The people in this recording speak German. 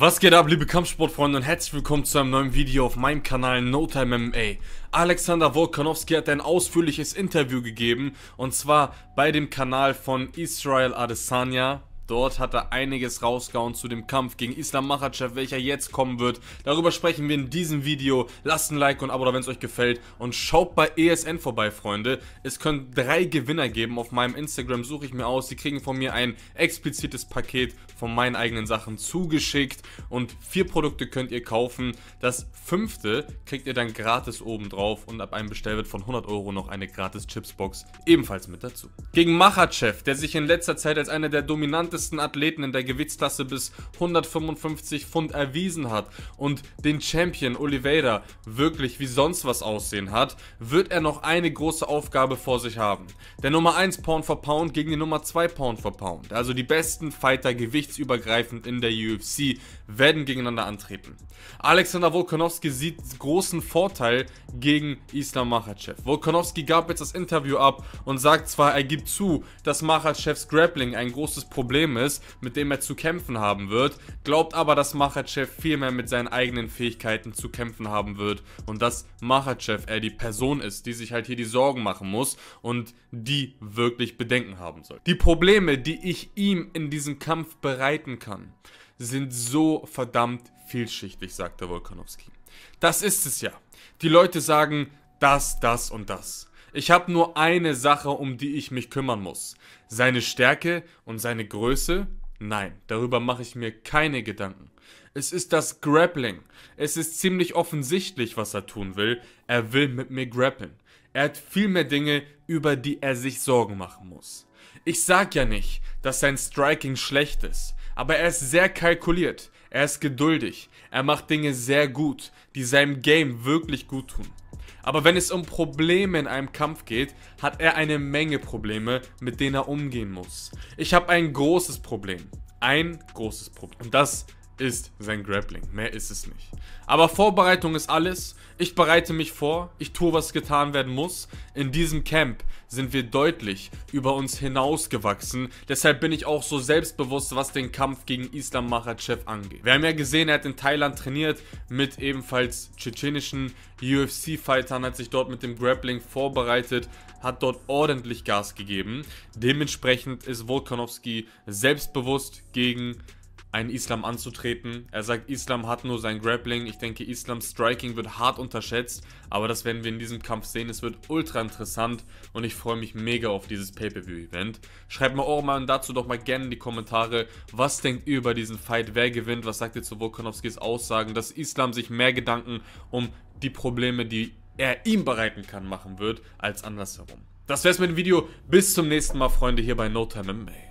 Was geht ab, liebe Kampfsportfreunde und herzlich willkommen zu einem neuen Video auf meinem Kanal No Time MMA. Alexander Volkanovski hat ein ausführliches Interview gegeben und zwar bei dem Kanal von Israel Adesanya Dort hat er einiges rausgehauen zu dem Kampf gegen Islam Makhachev, welcher jetzt kommen wird. Darüber sprechen wir in diesem Video. Lasst ein Like und ein Abo wenn es euch gefällt. Und schaut bei ESN vorbei, Freunde. Es können drei Gewinner geben. Auf meinem Instagram suche ich mir aus. Die kriegen von mir ein explizites Paket von meinen eigenen Sachen zugeschickt. Und vier Produkte könnt ihr kaufen. Das fünfte kriegt ihr dann gratis oben drauf. Und ab einem Bestellwert von 100 Euro noch eine gratis Chipsbox ebenfalls mit dazu. Gegen Makhachev, der sich in letzter Zeit als einer der dominantesten härtesten Athleten in der Gewichtsklasse bis 155 Pfund erwiesen hat und den Champion Oliveira wirklich wie sonst was aussehen hat, wird er noch eine große Aufgabe vor sich haben. Der Nummer 1 Pound for Pound gegen die Nummer 2 Pound for Pound, also die besten Fighter gewichtsübergreifend in der UFC, werden gegeneinander antreten. Alexander Volkanovski sieht großen Vorteil gegen Islam Makhachev. Volkanovski gab jetzt das Interview ab und sagt zwar, er gibt zu, dass Makhachevs Grappling ein großes Problem Problem ist, mit dem er zu kämpfen haben wird, glaubt aber, dass Machachev vielmehr mit seinen eigenen Fähigkeiten zu kämpfen haben wird und dass Machachev er die Person ist, die sich halt hier die Sorgen machen muss und die wirklich Bedenken haben soll. Die Probleme, die ich ihm in diesem Kampf bereiten kann, sind so verdammt vielschichtig, sagte Wolkanowski. Das ist es ja. Die Leute sagen das, das und das. Ich habe nur eine Sache, um die ich mich kümmern muss. Seine Stärke und seine Größe? Nein, darüber mache ich mir keine Gedanken. Es ist das Grappling. Es ist ziemlich offensichtlich, was er tun will. Er will mit mir grappeln. Er hat viel mehr Dinge, über die er sich Sorgen machen muss. Ich sag ja nicht, dass sein Striking schlecht ist, aber er ist sehr kalkuliert, er ist geduldig, er macht Dinge sehr gut, die seinem Game wirklich gut tun. Aber wenn es um Probleme in einem Kampf geht, hat er eine Menge Probleme, mit denen er umgehen muss. Ich habe ein großes Problem. Ein großes Problem. Und das ist sein Grappling. Mehr ist es nicht. Aber Vorbereitung ist alles. Ich bereite mich vor. Ich tue, was getan werden muss. In diesem Camp sind wir deutlich über uns hinausgewachsen. Deshalb bin ich auch so selbstbewusst, was den Kampf gegen Islam Makhachev angeht. Wir haben ja gesehen, er hat in Thailand trainiert mit ebenfalls tschetschenischen UFC-Fightern, hat sich dort mit dem Grappling vorbereitet, hat dort ordentlich Gas gegeben. Dementsprechend ist Volkanovski selbstbewusst gegen einen Islam anzutreten. Er sagt, Islam hat nur sein Grappling. Ich denke, Islams Striking wird hart unterschätzt, aber das werden wir in diesem Kampf sehen. Es wird ultra interessant und ich freue mich mega auf dieses Pay-Per-View-Event. Schreibt mir eure Meinung dazu doch mal gerne in die Kommentare. Was denkt ihr über diesen Fight? Wer gewinnt? Was sagt ihr zu Volkanovskis Aussagen, dass Islam sich mehr Gedanken um die Probleme, die er ihm bereiten kann, machen wird, als andersherum. Das wäre es mit dem Video. Bis zum nächsten Mal, Freunde, hier bei No Time MMA.